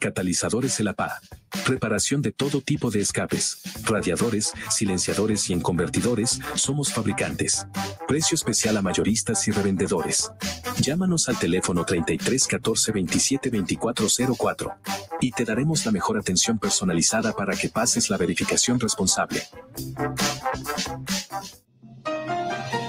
catalizadores Elapa. la reparación de todo tipo de escapes, radiadores, silenciadores y en convertidores, somos fabricantes. Precio especial a mayoristas y revendedores. Llámanos al teléfono 33 14 27 24 04 y te daremos la mejor atención personalizada para que pases la verificación responsable.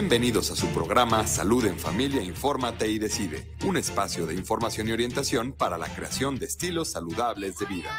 Bienvenidos a su programa Salud en Familia, Infórmate y Decide, un espacio de información y orientación para la creación de estilos saludables de vida.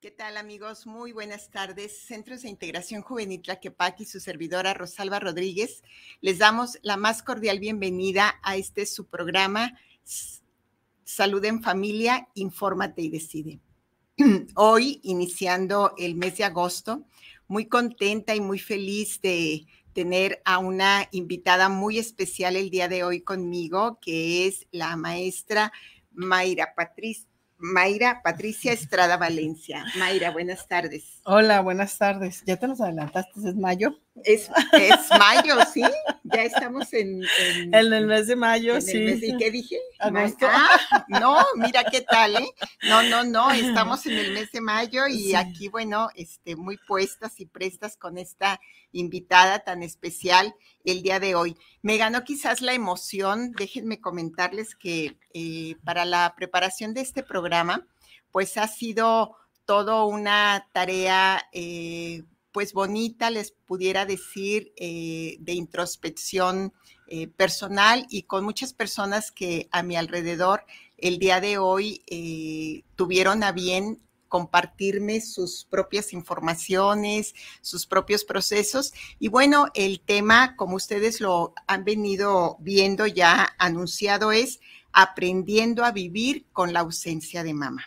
¿Qué tal amigos? Muy buenas tardes. Centros de Integración Juvenil Tlaquepaque y su servidora Rosalba Rodríguez. Les damos la más cordial bienvenida a este su programa Salud en Familia, Infórmate y Decide. Hoy, iniciando el mes de agosto, muy contenta y muy feliz de tener a una invitada muy especial el día de hoy conmigo, que es la maestra Mayra Patricia Mayra Patricia Estrada Valencia. Mayra, buenas tardes. Hola, buenas tardes. Ya te nos adelantaste, es mayo. Es, mayo, ¿sí? Ya estamos en, en, el mes de mayo, sí. ¿Y qué dije? Ah, no, mira qué tal, ¿eh? No, no, no, estamos en el mes de mayo y aquí, bueno, este, muy puestas y prestas con esta invitada tan especial el día de hoy. Me ganó quizás la emoción, déjenme comentarles que eh, para la preparación de este programa, pues ha sido todo una tarea eh, pues bonita, les pudiera decir, eh, de introspección eh, personal y con muchas personas que a mi alrededor el día de hoy eh, tuvieron a bien compartirme sus propias informaciones, sus propios procesos. Y bueno, el tema, como ustedes lo han venido viendo ya anunciado, es aprendiendo a vivir con la ausencia de mamá.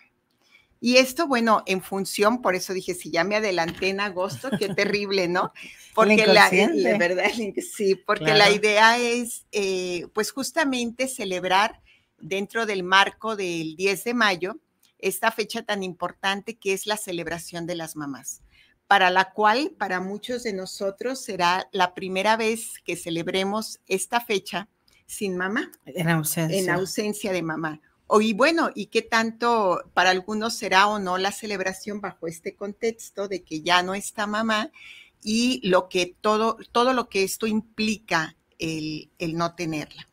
Y esto, bueno, en función, por eso dije, si ya me adelanté en agosto, qué terrible, ¿no? Porque la, eh, verdad, sí, porque la idea es, eh, pues justamente celebrar dentro del marco del 10 de mayo esta fecha tan importante que es la celebración de las mamás, para la cual para muchos de nosotros será la primera vez que celebremos esta fecha sin mamá, en ausencia, en ausencia de mamá y bueno, ¿y qué tanto para algunos será o no la celebración bajo este contexto de que ya no está mamá y lo que todo, todo lo que esto implica el, no tenerla?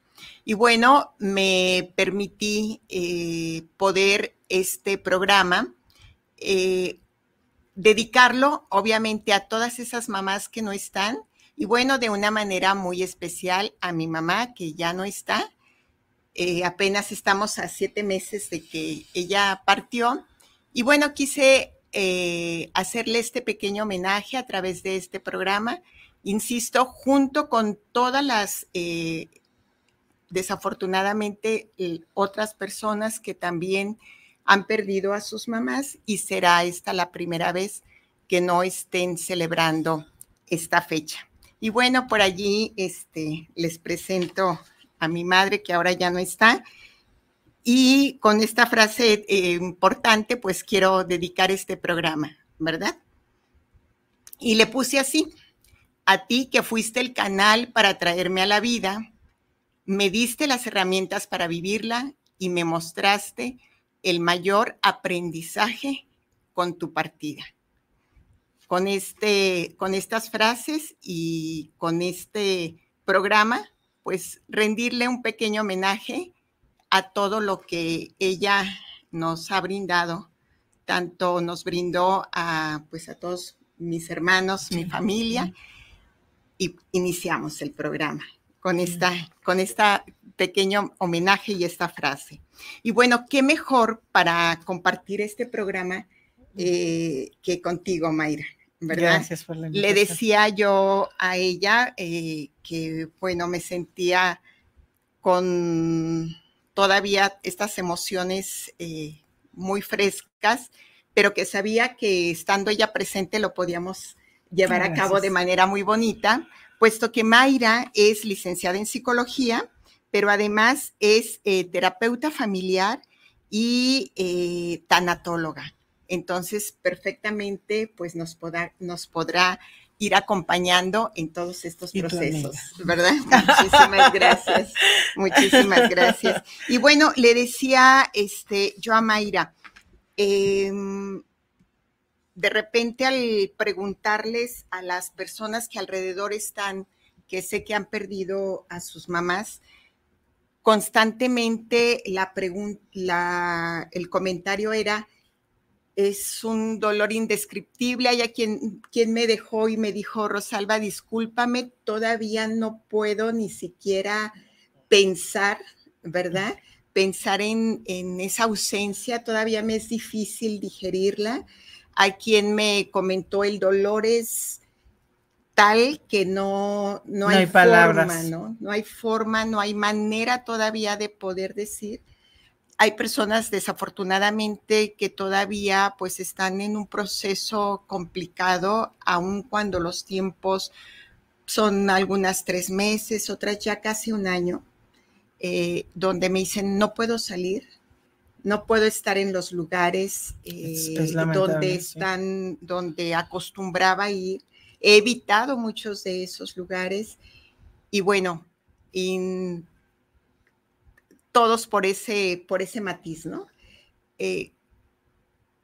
Y bueno, me permití eh, poder este programa eh, dedicarlo, obviamente, a todas esas mamás que no están. Y bueno, de una manera muy especial a mi mamá que ya no está, eh, apenas estamos a siete meses de que ella partió. Y bueno, quise eh, hacerle este pequeño homenaje a través de este programa, insisto, junto con todas las, eh, desafortunadamente, otras personas que también han perdido a sus mamás y será esta la primera vez que no estén celebrando esta fecha. Y bueno, por allí este, les presento a mi madre que ahora ya no está. Y con esta frase eh, importante, pues quiero dedicar este programa, ¿verdad? Y le puse así, a ti que fuiste el canal para traerme a la vida, me diste las herramientas para vivirla y me mostraste el mayor aprendizaje con tu partida. Con, este, con estas frases y con este programa pues rendirle un pequeño homenaje a todo lo que ella nos ha brindado, tanto nos brindó a pues a todos mis hermanos, mi familia y iniciamos el programa con esta con esta pequeño homenaje y esta frase. Y bueno, qué mejor para compartir este programa eh, que contigo, Mayra. Le decía yo a ella eh, que, bueno, me sentía con todavía estas emociones eh, muy frescas, pero que sabía que estando ella presente lo podíamos llevar a cabo de manera muy bonita, puesto que Mayra es licenciada en psicología, pero además es eh, terapeuta familiar y tanatóloga entonces perfectamente pues nos, nos podrá ir acompañando en todos estos procesos, ¿verdad? Muchísimas gracias, muchísimas gracias. Y bueno, le decía este, yo a Mayra, em, de repente al preguntarles a las personas que alrededor están, que sé que han perdido a sus mamás, constantemente la, la el comentario era, es un dolor indescriptible. Hay a quien, me dejó y me dijo, Rosalba, discúlpame, todavía no puedo ni siquiera pensar, ¿verdad? Pensar en, esa ausencia, todavía me es difícil digerirla. Hay quien me comentó, el dolor es tal que no, no, hay, ¿no? No hay forma, no hay manera todavía de poder decir hay personas desafortunadamente que todavía pues están en un proceso complicado, aun cuando los tiempos son algunas tres meses, otras ya casi un año, eh, donde me dicen no puedo salir, no puedo estar en los lugares eh, donde están, donde acostumbraba ir. He evitado muchos de esos lugares y bueno, in todos por ese, por ese matiz, ¿no? Eh,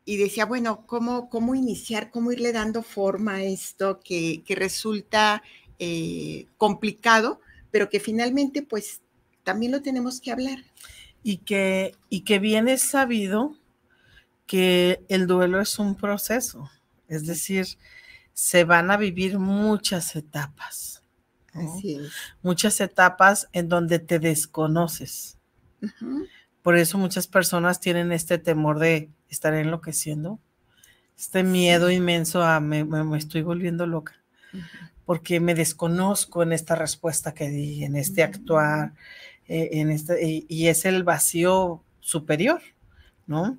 y decía, bueno, ¿cómo, ¿cómo iniciar, cómo irle dando forma a esto que, resulta eh, complicado, pero que finalmente pues también lo tenemos que hablar? Y que, y que bien sabido que el duelo es un proceso, es decir, se van a vivir muchas etapas. Así es. Muchas etapas en donde te desconoces. Por eso muchas personas tienen este temor de estar enloqueciendo, este miedo inmenso a me, me, estoy volviendo loca, porque me desconozco en esta respuesta que di, en este actuar, mm. eh, en este, y, es el vacío superior, ¿no?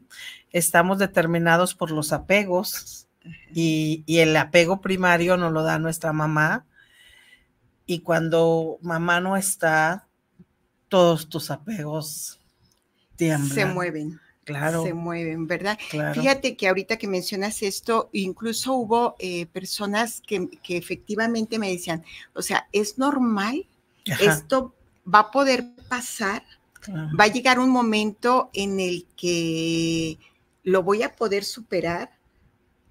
Estamos determinados por los apegos y, y, el apego primario nos lo da nuestra mamá. Y cuando mamá no está, todos tus apegos Se mueven. Claro. Se mueven, ¿verdad? Fíjate que ahorita que mencionas esto, incluso hubo eh, personas que, efectivamente me decían, o sea, es normal, esto va a poder pasar, va a llegar un momento en el que lo voy a poder superar,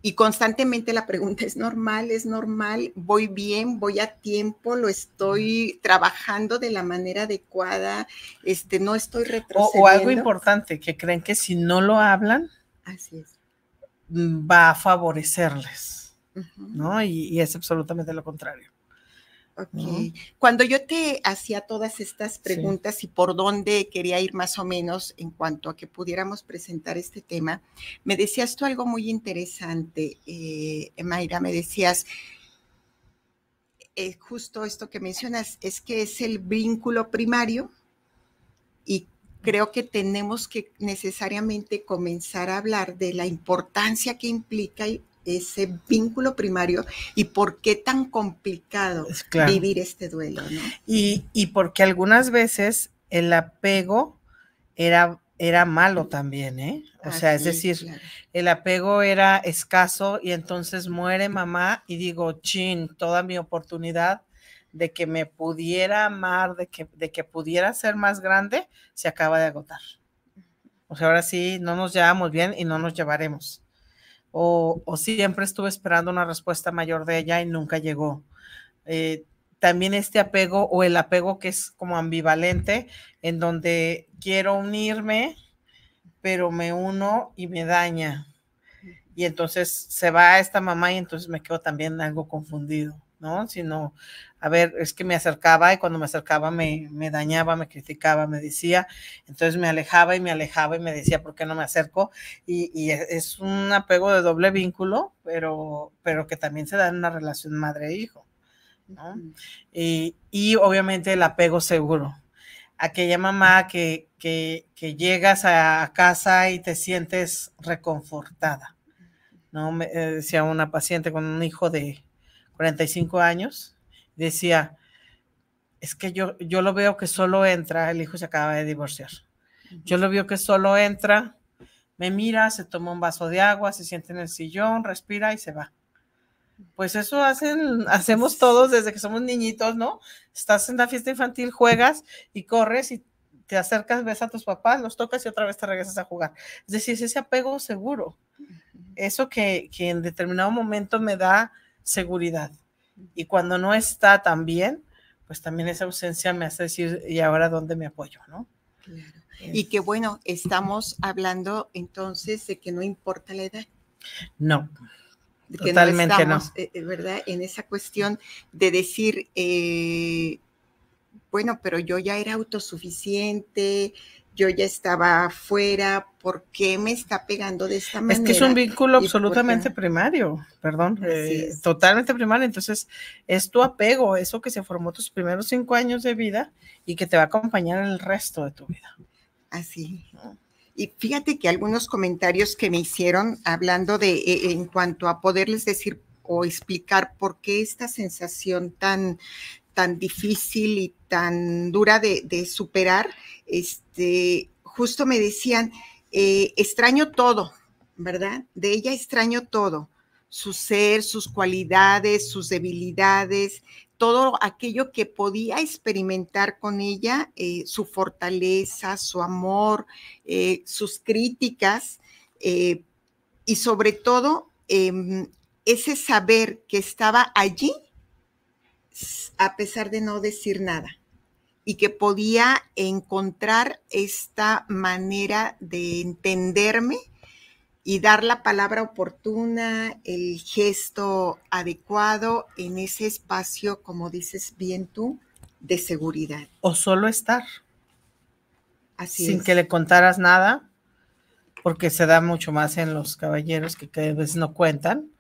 y constantemente la pregunta es normal, es normal, voy bien, voy a tiempo, lo estoy trabajando de la manera adecuada, este, no estoy retrocediendo. O, algo importante, que creen que si no lo hablan, Así es. va a favorecerles, ¿no? y es absolutamente lo contrario. Ok. Cuando yo te hacía todas estas preguntas y por dónde quería ir más o menos en cuanto a que pudiéramos presentar este tema, me decías tú algo muy interesante, eh, Mayra, me decías, eh, justo esto que mencionas, es que es el vínculo primario y mm. creo que tenemos que necesariamente comenzar a hablar de la importancia que implica ese vínculo primario y por qué tan complicado vivir este duelo. Y, porque algunas veces el apego era, era malo también, ¿eh? O sea, es decir, el apego era escaso y entonces muere mamá y digo, chin, toda mi oportunidad de que me pudiera amar, de que, de que pudiera ser más grande, se acaba de agotar. O sea, ahora sí, no nos llevamos bien y no nos llevaremos o, siempre estuve esperando una respuesta mayor de ella y nunca llegó. Eh, también este apego o el apego que es como ambivalente, en donde quiero unirme, pero me uno y me daña. Y entonces se va esta mamá y entonces me quedo también algo confundido. ¿no? Sino, a ver, es que me acercaba y cuando me acercaba me, dañaba, me criticaba, me decía, entonces me alejaba y me alejaba y me decía, ¿por qué no me acerco? Y, e, es un apego de doble vínculo, pero, pero que también se da en una relación madre-hijo, e ¿no? Y, obviamente el apego seguro, aquella mamá que, que, llegas a casa y te sientes reconfortada. ¿no? Me eh, decía una paciente con un hijo de 45 años, decía, es que yo, yo lo veo que solo entra, el hijo se acaba de divorciar, yo lo veo que solo entra, me mira, se toma un vaso de agua, se siente en el sillón, respira y se va. Pues eso hacen, hacemos todos desde que somos niñitos, ¿no? Estás en la fiesta infantil, juegas y corres y te acercas, ves a tus papás, los tocas y otra vez te regresas a jugar. Es decir, es ese apego seguro. Eso que, que en determinado momento me da seguridad. Y cuando no está también pues también esa ausencia me hace decir, ¿y ahora dónde me apoyo? ¿no? Y que bueno, estamos hablando entonces de que no importa la edad. No. totalmente no. Eh, eh, ¿Verdad? En esa cuestión de decir, eh, bueno, pero yo ya era autosuficiente, yo ya estaba afuera, ¿por qué me está pegando de esta manera? Es que es un vínculo absolutamente primario, perdón, eh, totalmente primario. Entonces, es tu apego, eso que se formó tus primeros cinco años de vida y que te va a acompañar el resto de tu vida. Así. Y fíjate que algunos comentarios que me hicieron hablando de, e, e, en cuanto a poderles decir o explicar por qué esta sensación tan, tan difícil y tan dura de, superar, este, justo me decían, eh, extraño todo, ¿verdad? De ella extraño todo, su ser, sus cualidades, sus debilidades, todo aquello que podía experimentar con ella, eh, su fortaleza, su amor, eh, sus críticas y sobre todo em, ese saber que estaba allí a pesar de no decir nada y que podía encontrar esta manera de entenderme y dar la palabra oportuna, el gesto adecuado en ese espacio, como dices bien tú, de seguridad. O solo estar. Así Sin que le contaras nada, porque se da mucho más en los caballeros que cada vez no cuentan,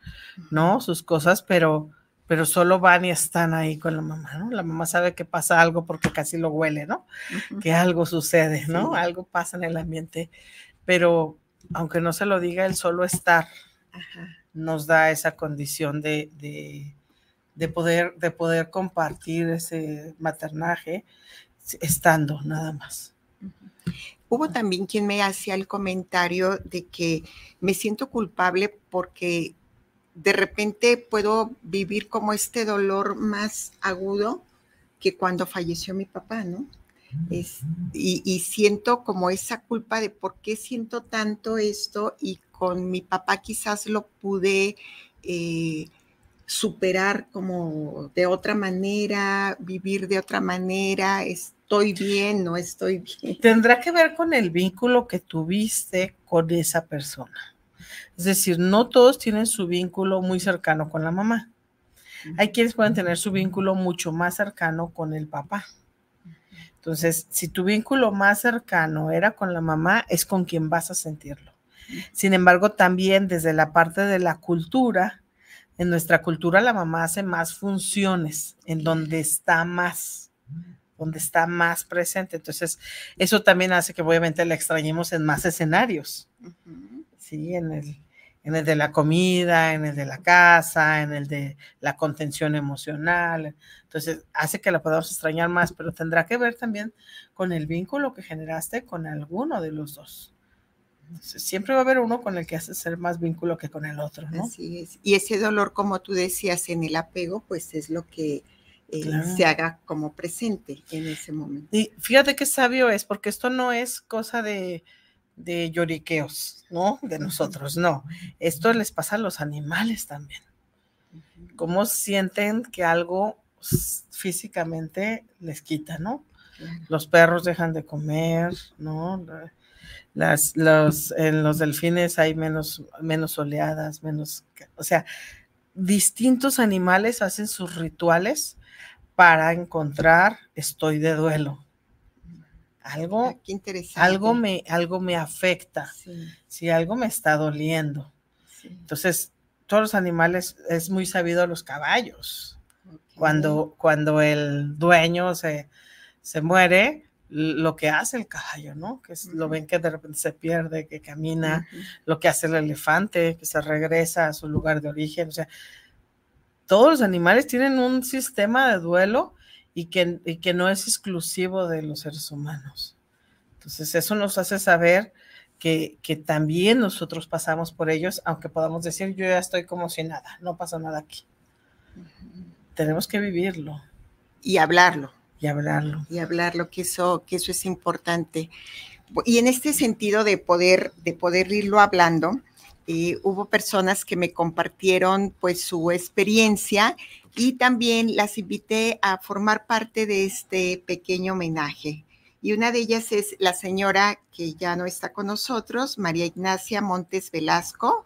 ¿no? Sus cosas, pero pero solo van y están ahí con la mamá, ¿no? La mamá sabe que pasa algo porque casi lo huele, ¿no? Que algo sucede, ¿no? Algo pasa en el ambiente, pero aunque no se lo diga, el solo estar nos da esa condición de, poder, de poder compartir ese maternaje estando nada más. Hubo también quien me hacía el comentario de que me siento culpable porque de repente puedo vivir como este dolor más agudo que cuando falleció mi papá, ¿no? y, siento como esa culpa de por qué siento tanto esto y con mi papá quizás lo pude eh, superar como de otra manera, vivir de otra manera, estoy bien, no estoy bien. Tendrá que ver con el vínculo que tuviste con esa persona es decir, no todos tienen su vínculo muy cercano con la mamá. Hay quienes pueden tener su vínculo mucho más cercano con el papá. Entonces, si tu vínculo más cercano era con la mamá, es con quien vas a sentirlo. Sin embargo, también desde la parte de la cultura, en nuestra cultura la mamá hace más funciones, en donde está más, donde está más presente. Entonces, eso también hace que obviamente la extrañemos en más escenarios. ¿sí? En el, en el de la comida, en el de la casa, en el de la contención emocional. Entonces, hace que la podamos extrañar más, pero tendrá que ver también con el vínculo que generaste con alguno de los dos. siempre va a haber uno con el que haces ser más vínculo que con el otro, ¿no? Así es. Y ese dolor, como tú decías, en el apego, pues es lo que eh, se haga como presente en ese momento. Y fíjate qué sabio es, porque esto no es cosa de de lloriqueos, ¿no? De nosotros, no. Esto les pasa a los animales también. Cómo sienten que algo físicamente les quita, ¿no? Los perros dejan de comer, ¿no? Las, los, en los delfines hay menos, menos oleadas, menos, o sea, distintos animales hacen sus rituales para encontrar estoy de duelo, algo, ah, algo, me, algo me afecta, si algo me está doliendo. Entonces, todos los animales, es muy sabido los caballos. Cuando, cuando el dueño se, muere, lo que hace el caballo, ¿no? Que lo ven que de repente se pierde, que camina, lo que hace el elefante, que se regresa a su lugar de origen. O sea, todos los animales tienen un sistema de duelo y que, que no es exclusivo de los seres humanos. Entonces, eso nos hace saber que, también nosotros pasamos por ellos, aunque podamos decir, yo ya estoy como si nada, no pasa nada aquí. Tenemos que vivirlo. Y hablarlo. Y hablarlo. Y hablarlo, que eso, que eso es importante. Y en este sentido de poder, de poder irlo hablando, eh, hubo personas que me compartieron pues su experiencia y también las invité a formar parte de este pequeño homenaje. Y una de ellas es la señora que ya no está con nosotros, María Ignacia Montes Velasco.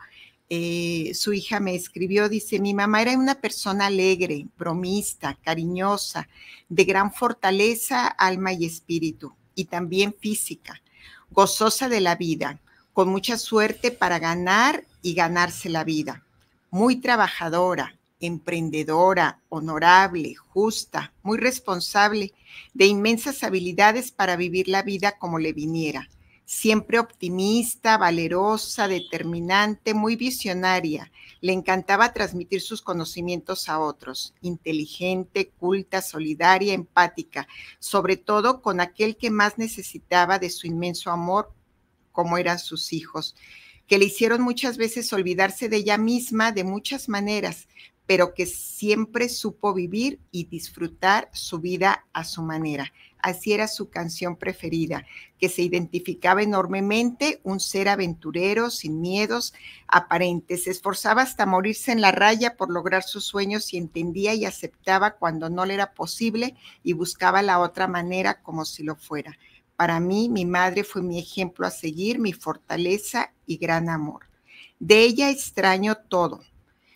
Eh, su hija me escribió, dice, mi mamá era una persona alegre, bromista, cariñosa, de gran fortaleza, alma y espíritu, y también física, gozosa de la vida, con mucha suerte para ganar y ganarse la vida, muy trabajadora, emprendedora, honorable, justa, muy responsable, de inmensas habilidades para vivir la vida como le viniera, siempre optimista, valerosa, determinante, muy visionaria. Le encantaba transmitir sus conocimientos a otros, inteligente, culta, solidaria, empática, sobre todo con aquel que más necesitaba de su inmenso amor, como eran sus hijos que le hicieron muchas veces olvidarse de ella misma de muchas maneras, pero que siempre supo vivir y disfrutar su vida a su manera. Así era su canción preferida, que se identificaba enormemente, un ser aventurero, sin miedos aparentes. Se esforzaba hasta morirse en la raya por lograr sus sueños y entendía y aceptaba cuando no le era posible y buscaba la otra manera como si lo fuera. Para mí, mi madre fue mi ejemplo a seguir, mi fortaleza y gran amor. De ella extraño todo,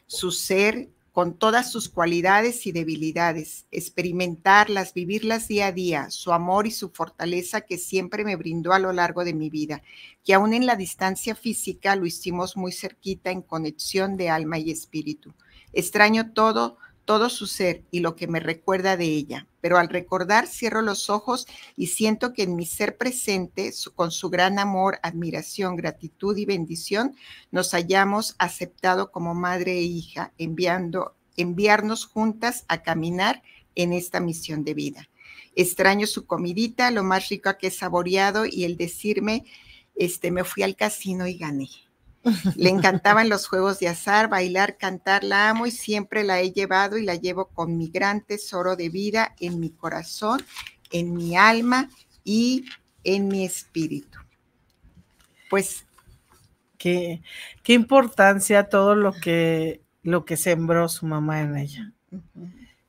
su ser, con todas sus cualidades y debilidades, experimentarlas, vivirlas día a día, su amor y su fortaleza que siempre me brindó a lo largo de mi vida, que aún en la distancia física lo hicimos muy cerquita en conexión de alma y espíritu. Extraño todo todo su ser y lo que me recuerda de ella. Pero al recordar cierro los ojos y siento que en mi ser presente, con su gran amor, admiración, gratitud y bendición, nos hayamos aceptado como madre e hija, enviando, enviarnos juntas a caminar en esta misión de vida. Extraño su comidita, lo más rico que he saboreado y el decirme, este, me fui al casino y gané. Le encantaban los juegos de azar, bailar, cantar, la amo y siempre la he llevado y la llevo con mi gran tesoro de vida en mi corazón, en mi alma y en mi espíritu. Pues qué, importancia todo lo que lo que sembró su mamá en ella.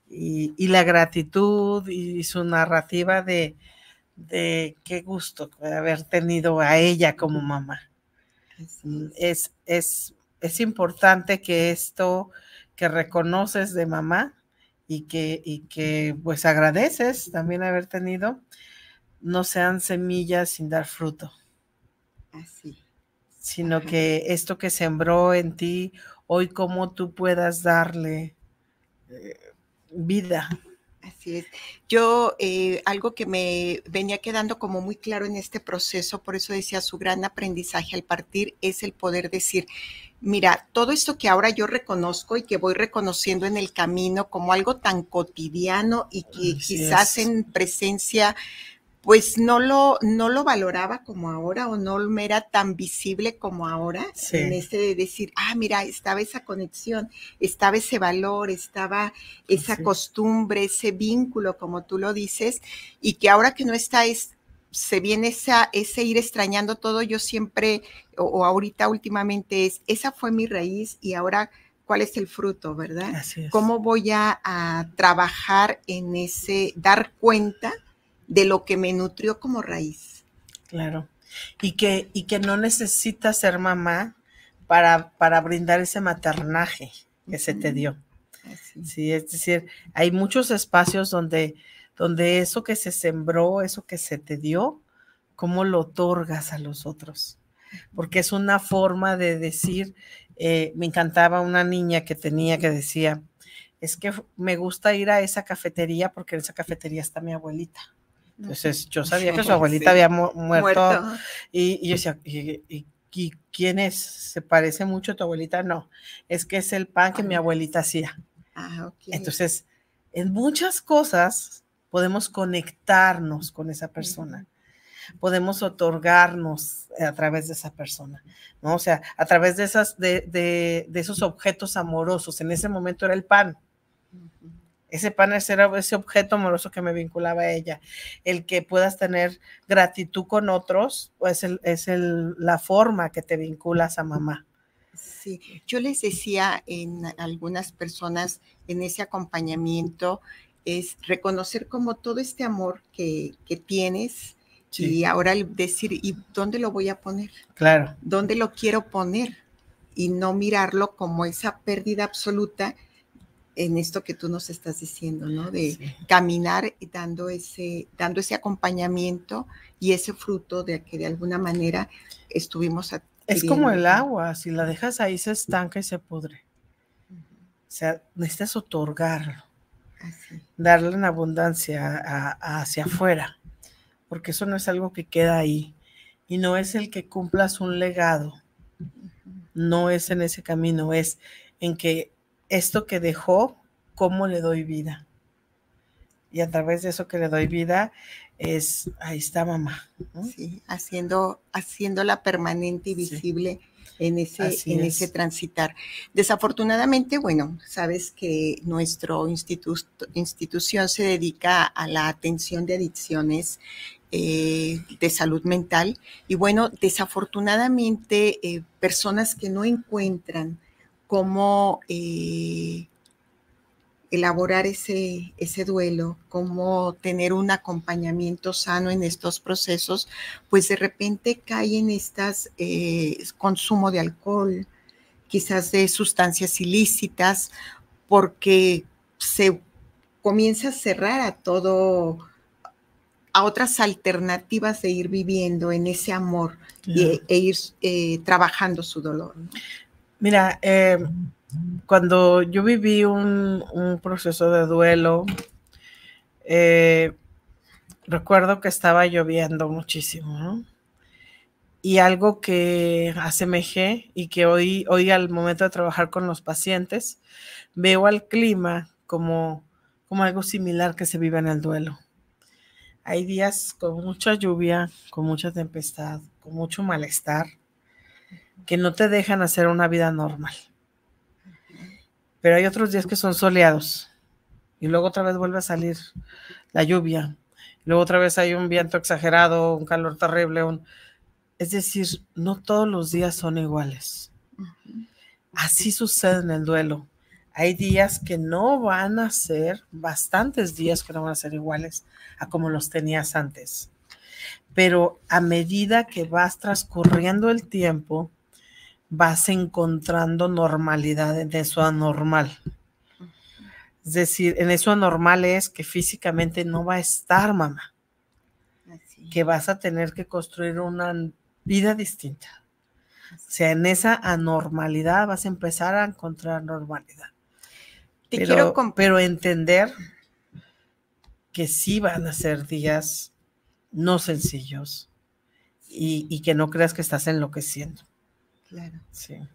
y, la gratitud y, su narrativa de, de qué gusto haber tenido a ella como mamá. Es, es, importante que esto que reconoces de mamá y que, y que pues agradeces también haber tenido, no sean semillas sin dar fruto. Así. Sino que esto que sembró en ti, hoy cómo tú puedas darle eh, vida, Así es. Yo, eh, algo que me venía quedando como muy claro en este proceso, por eso decía, su gran aprendizaje al partir es el poder decir, mira, todo esto que ahora yo reconozco y que voy reconociendo en el camino como algo tan cotidiano y que quizás en presencia pues no lo, no lo valoraba como ahora o no me era tan visible como ahora, en este de decir, ah, mira, estaba esa conexión, estaba ese valor, estaba esa costumbre, ese vínculo, como tú lo dices, y que ahora que no está es, se viene esa, ese ir extrañando todo, yo siempre, o, ahorita últimamente es, esa fue mi raíz y ahora cuál es el fruto, ¿verdad? ¿Cómo voy a, trabajar en ese, dar cuenta de lo que me nutrió como raíz. Claro. Y que, y que no necesitas ser mamá para, para brindar ese maternaje que se te dio. Sí, es decir, hay muchos espacios donde, donde eso que se sembró, eso que se te dio, cómo lo otorgas a los otros. Porque es una forma de decir, eh, me encantaba una niña que tenía que decía, es que me gusta ir a esa cafetería porque en esa cafetería está mi abuelita. Entonces yo sabía que su abuelita había muerto, Y, y, yo decía, ¿y, quién es? ¿Se parece mucho a tu abuelita? No, es que es el pan que mi ah. abuelita hacía. Ah, Entonces, en muchas cosas podemos conectarnos con esa persona. Podemos otorgarnos a través de esa persona, ¿no? O sea, a través de, esas, de, de, de esos objetos amorosos. En ese momento era el pan. Ese pan era ese objeto amoroso que me vinculaba a ella. El que puedas tener gratitud con otros es, pues, es el, la forma que te vinculas a mamá. Sí, yo les decía en algunas personas en ese acompañamiento es reconocer como todo este amor que, tienes y ahora decir, ¿y dónde lo voy a poner? Claro. ¿Dónde lo quiero poner? Y no mirarlo como esa pérdida absoluta en esto que tú nos estás diciendo, ¿no? De caminar dando ese, dando ese acompañamiento y ese fruto de que de alguna manera estuvimos. Es como el agua, si la dejas ahí se estanca y se pudre. O sea, necesitas otorgarlo, darle en abundancia hacia afuera, porque eso no es algo que queda ahí y no es el que cumplas un legado, no es en ese camino, es en que esto que dejó, cómo le doy vida. Y a través de eso que le doy vida es, ahí está mamá. Sí, haciendo, haciéndola permanente y visible. en ese, ese transitar. Desafortunadamente, bueno, sabes que nuestro instituto institución se dedica a la atención de adicciones eh, de salud mental y bueno, desafortunadamente eh, personas que no encuentran cómo eh, elaborar ese, ese duelo, cómo tener un acompañamiento sano en estos procesos, pues de repente caen estas eh, consumo de alcohol, quizás de sustancias ilícitas, porque se comienza a cerrar a todo, a otras alternativas de ir viviendo en ese amor e, e, ir eh, trabajando su dolor. Mira, em, cuando yo viví un, proceso de duelo, eh, recuerdo que estaba lloviendo muchísimo, ¿no? Y algo que asemejé y que hoy, hoy al momento de trabajar con los pacientes, veo al clima como, como algo similar que se vive en el duelo. Hay días con mucha lluvia, con mucha tempestad, con mucho malestar que no te dejan hacer una vida normal. Pero hay otros días que son soleados y luego otra vez vuelve a salir la lluvia. Luego otra vez hay un viento exagerado, un calor terrible. Es decir, no todos los días son iguales. Así sucede en el duelo. Hay días que no van a ser, bastantes días que no van a ser iguales a como los tenías antes. Pero a medida que vas transcurriendo el tiempo, vas encontrando normalidad en eso anormal. Es decir, en eso anormal es que físicamente no va a estar mamá, que vas a tener que construir una vida distinta. O sea, en esa anormalidad vas a empezar a encontrar normalidad. Te pero, pero entender que sí van a ser días no sencillos y que no creas que estás enloqueciendo claro.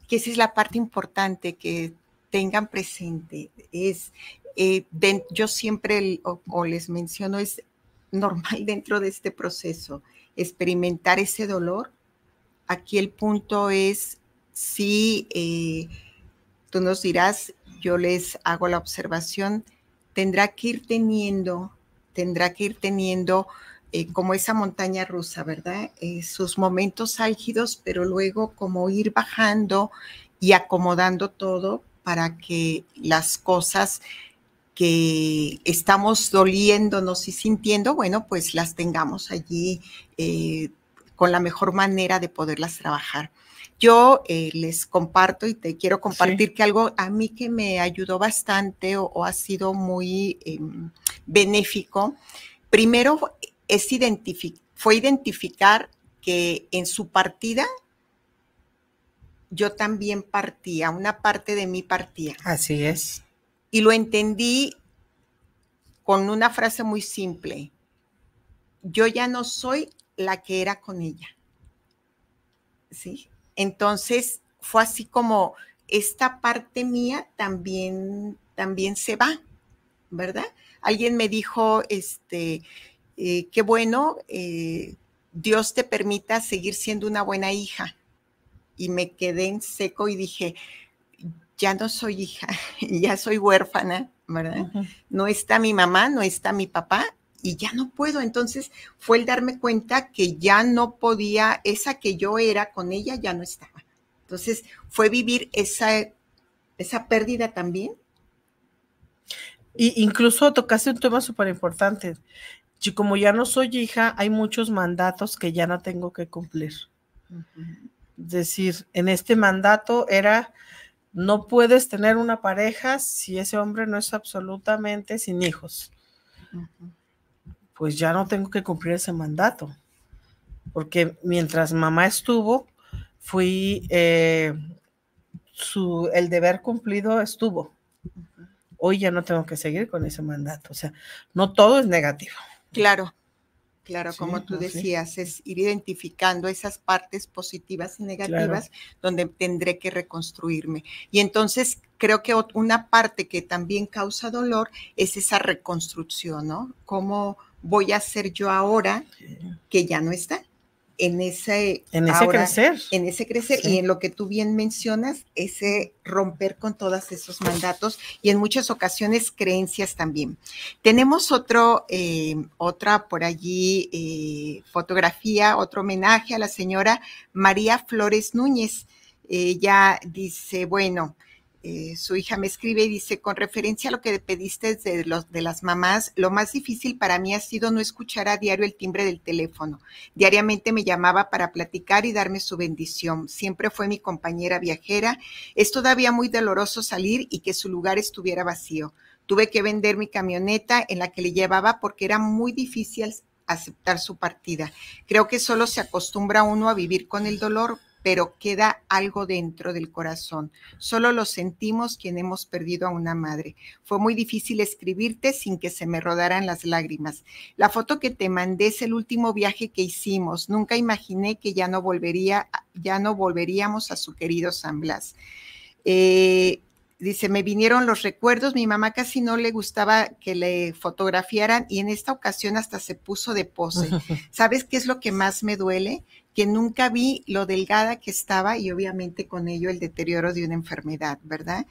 Que esa es la parte importante que tengan presente. Es, eh, yo siempre o, les menciono, es normal dentro de este proceso experimentar ese dolor. Aquí el punto es si eh, tú nos dirás, yo les hago la observación, tendrá que ir teniendo, tendrá que ir teniendo eh, como esa montaña rusa, ¿verdad? Eh, sus momentos álgidos, pero luego como ir bajando y acomodando todo para que las cosas que estamos doliéndonos y sintiendo, bueno, pues las tengamos allí eh, con la mejor manera de poderlas trabajar. Yo les comparto y te quiero compartir que algo a mí que me ayudó bastante o, ha sido muy em, benéfico. Primero, fue identificar que en su partida yo también partía, una parte de mí partía. Así es. Y lo entendí con una frase muy simple. Yo ya no soy la que era con ella. ¿Sí? Entonces fue así como esta parte mía también también se va, ¿verdad? Alguien me dijo este eh, qué bueno, eh, Dios te permita seguir siendo una buena hija. Y me quedé en seco y dije, ya no soy hija, ya soy huérfana, ¿verdad? No está mi mamá, no está mi papá y ya no puedo. Entonces fue el darme cuenta que ya no podía, esa que yo era con ella ya no estaba. Entonces fue vivir esa, esa pérdida también. Y incluso tocaste un tema súper importante. Y como ya no soy hija, hay muchos mandatos que ya no tengo que cumplir. Es decir, en este mandato era, no puedes tener una pareja si ese hombre no es absolutamente sin hijos. Pues ya no tengo que cumplir ese mandato, porque mientras mamá estuvo, fui, eh, su, el deber cumplido estuvo. Hoy ya no tengo que seguir con ese mandato. O sea, no todo es negativo. Claro, claro, como tú decías, es ir identificando esas partes positivas y negativas donde tendré que reconstruirme. Y entonces creo que una parte que también causa dolor es esa reconstrucción, ¿no? ¿Cómo voy a ser yo ahora que ya no está? en ese, crecer. En ese crecer y en lo que tú bien mencionas, ese romper con todos esos mandatos y en muchas ocasiones creencias también. Tenemos otro, eh, otra por allí eh, fotografía, otro homenaje a la señora María Flores Núñez. Ella dice, bueno, eh, su hija me escribe y dice, con referencia a lo que pediste de, los, de las mamás, lo más difícil para mí ha sido no escuchar a diario el timbre del teléfono. Diariamente me llamaba para platicar y darme su bendición. Siempre fue mi compañera viajera. Es todavía muy doloroso salir y que su lugar estuviera vacío. Tuve que vender mi camioneta en la que le llevaba porque era muy difícil aceptar su partida. Creo que solo se acostumbra uno a vivir con el dolor, pero queda algo dentro del corazón. Solo lo sentimos quien hemos perdido a una madre. Fue muy difícil escribirte sin que se me rodaran las lágrimas. La foto que te mandé es el último viaje que hicimos. Nunca imaginé que ya no volvería, ya no volveríamos a su querido San Blas. Eh, dice, me vinieron los recuerdos, mi mamá casi no le gustaba que le fotografiaran y en esta ocasión hasta se puso de pose. ¿Sabes qué es lo que más me duele? que nunca vi lo delgada que estaba y obviamente con ello el deterioro de una enfermedad, ¿verdad?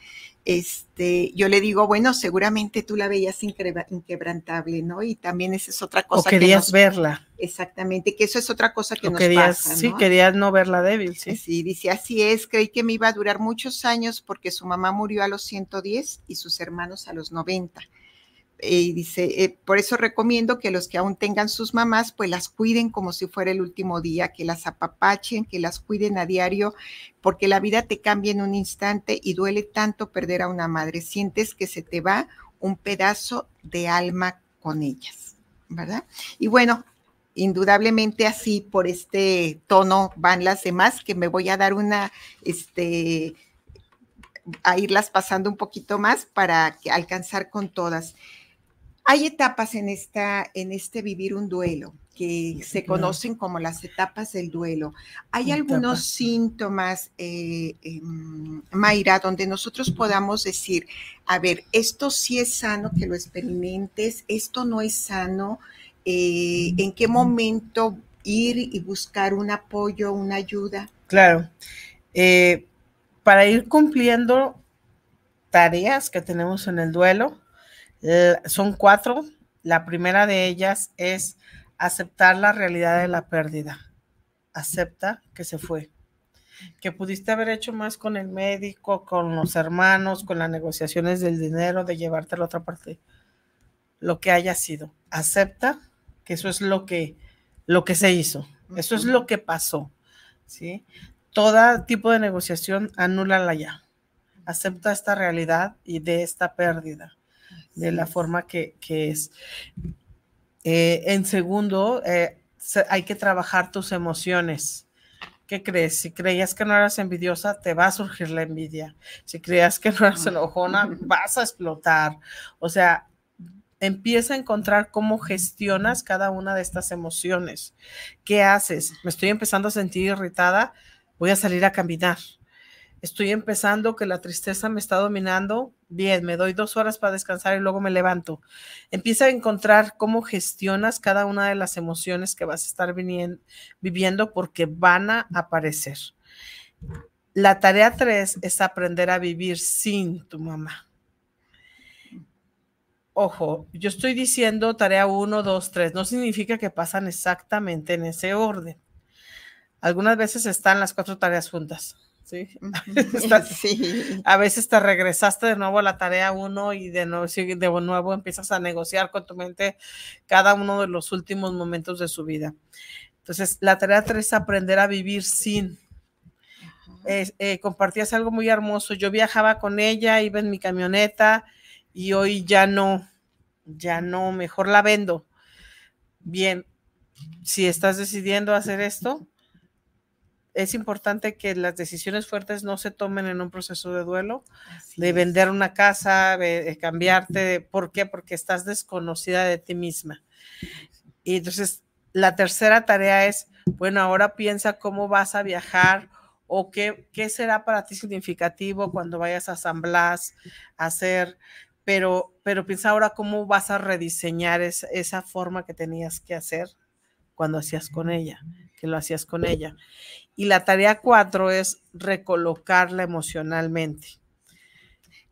Este, yo le digo, bueno, seguramente tú la veías inquebrantable, ¿no? Y también esa es otra cosa. O querías verla. Exactamente, que eso es otra cosa que nos querías, Sí, querías no verla débil, sí. Sí, dice, así es, creí que me iba a durar muchos años porque su mamá murió a los 110 y sus hermanos a los 90 eh, y dice, eh, por eso recomiendo que los que aún tengan sus mamás, pues las cuiden como si fuera el último día, que las apapachen, que las cuiden a diario, porque la vida te cambia en un instante y duele tanto perder a una madre. Sientes que se te va un pedazo de alma con ellas, ¿verdad? Y bueno, indudablemente así por este tono van las demás, que me voy a dar una, este, a irlas pasando un poquito más para alcanzar con todas. Hay etapas en, esta, en este vivir un duelo que se conocen como las etapas del duelo. Hay algunos síntomas, eh, em, Mayra, donde nosotros podamos decir, a ver, esto sí es sano que lo experimentes, esto no es sano, eh, en qué momento ir y buscar un apoyo, una ayuda. Claro, eh, para ir cumpliendo tareas que tenemos en el duelo, eh, son cuatro. La primera de ellas es aceptar la realidad de la pérdida. Acepta que se fue. Que pudiste haber hecho más con el médico, con los hermanos, con las negociaciones del dinero, de llevarte a la otra parte. Lo que haya sido. Acepta que eso es lo que, lo que se hizo. Eso es lo que pasó. ¿sí? Todo tipo de negociación, anúlala ya. Acepta esta realidad y de esta pérdida de la forma que, es. Eh, en segundo, eh, hay que trabajar tus emociones. ¿Qué crees? Si creías que no eras envidiosa, te va a surgir la envidia. Si creías que no eras enojona, vas a explotar. O sea, empieza a encontrar cómo gestionas cada una de estas emociones. ¿Qué haces? Me estoy empezando a sentir irritada, voy a salir a caminar estoy empezando, que la tristeza me está dominando, bien, me doy dos horas para descansar y luego me levanto. Empieza a encontrar cómo gestionas cada una de las emociones que vas a estar viviendo porque van a aparecer. La tarea tres es aprender a vivir sin tu mamá. Ojo, yo estoy diciendo tarea uno, dos, tres. No significa que pasan exactamente en ese orden. Algunas veces están las cuatro tareas juntas Sí. sí. A veces te regresaste de nuevo a la tarea uno y de nuevo, de nuevo empiezas a negociar con tu mente cada uno de los últimos momentos de su vida. Entonces, la tarea tres es aprender a vivir sin. Eh, compartías algo muy hermoso. Yo viajaba con ella, iba en mi camioneta y hoy ya no, ya no, mejor la vendo. Bien, si estás decidiendo hacer esto, es importante que las decisiones fuertes no se tomen en un proceso de duelo, de vender una casa, de eh, cambiarte. ¿Por qué? Porque estás desconocida de ti misma. Y entonces la tercera tarea es, bueno, ahora piensa cómo vas a viajar o qué, será para ti significativo cuando vayas a San Blas a hacer, pero, pero piensa ahora cómo vas a rediseñar esa forma que tenías que hacer cuando hacías con ella, que lo hacías con ella. Y la tarea cuatro es recolocarla emocionalmente.